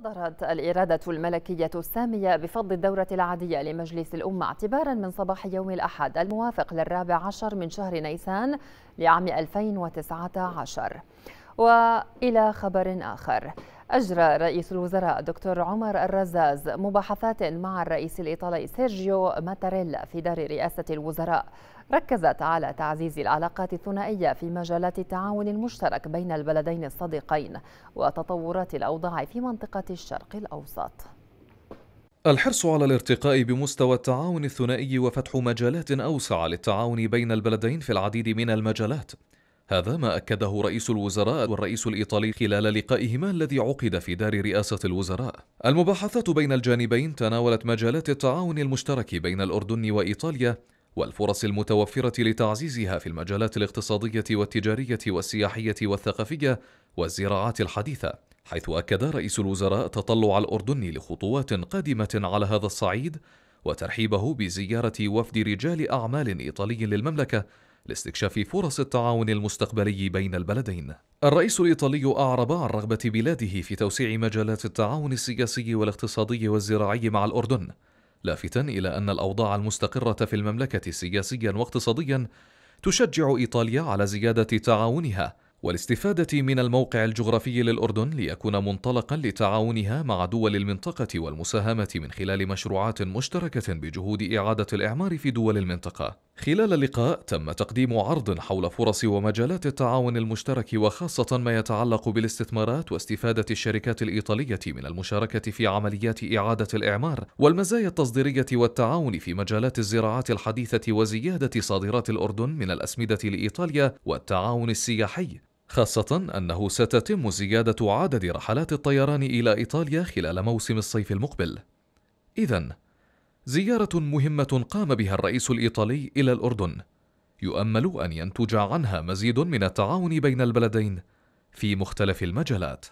صدرت الإرادة الملكية السامية بفضل الدورة العادية لمجلس الأمة اعتبارا من صباح يوم الأحد الموافق للرابع عشر من شهر نيسان لعام 2019 وإلى خبر آخر أجرى رئيس الوزراء دكتور عمر الرزاز مباحثات مع الرئيس الإيطالي سيرجيو ماتاريلا في دار رئاسة الوزراء ركزت على تعزيز العلاقات الثنائية في مجالات التعاون المشترك بين البلدين الصديقين وتطورات الأوضاع في منطقة الشرق الأوسط الحرص على الارتقاء بمستوى التعاون الثنائي وفتح مجالات أوسع للتعاون بين البلدين في العديد من المجالات هذا ما أكده رئيس الوزراء والرئيس الإيطالي خلال لقائهما الذي عقد في دار رئاسة الوزراء. المباحثات بين الجانبين تناولت مجالات التعاون المشترك بين الأردن وإيطاليا والفرص المتوفرة لتعزيزها في المجالات الاقتصادية والتجارية والسياحية والثقافية والزراعات الحديثة، حيث أكد رئيس الوزراء تطلع الأردن لخطوات قادمة على هذا الصعيد وترحيبه بزيارة وفد رجال أعمال إيطالي للمملكة لاستكشاف فرص التعاون المستقبلي بين البلدين. الرئيس الإيطالي أعرب عن رغبة بلاده في توسيع مجالات التعاون السياسي والاقتصادي والزراعي مع الأردن، لافتا إلى أن الأوضاع المستقرة في المملكة سياسيا واقتصاديا تشجع إيطاليا على زيادة تعاونها والاستفادة من الموقع الجغرافي للأردن ليكون منطلقا لتعاونها مع دول المنطقة والمساهمة من خلال مشروعات مشتركة بجهود إعادة الإعمار في دول المنطقة. خلال اللقاء تم تقديم عرض حول فرص ومجالات التعاون المشترك وخاصة ما يتعلق بالاستثمارات واستفادة الشركات الإيطالية من المشاركة في عمليات إعادة الإعمار والمزايا التصديرية والتعاون في مجالات الزراعات الحديثة وزيادة صادرات الأردن من الأسمدة لإيطاليا والتعاون السياحي خاصة أنه ستتم زيادة عدد رحلات الطيران إلى إيطاليا خلال موسم الصيف المقبل إذا زيارة مهمة قام بها الرئيس الإيطالي إلى الأردن يؤمل أن ينتج عنها مزيد من التعاون بين البلدين في مختلف المجالات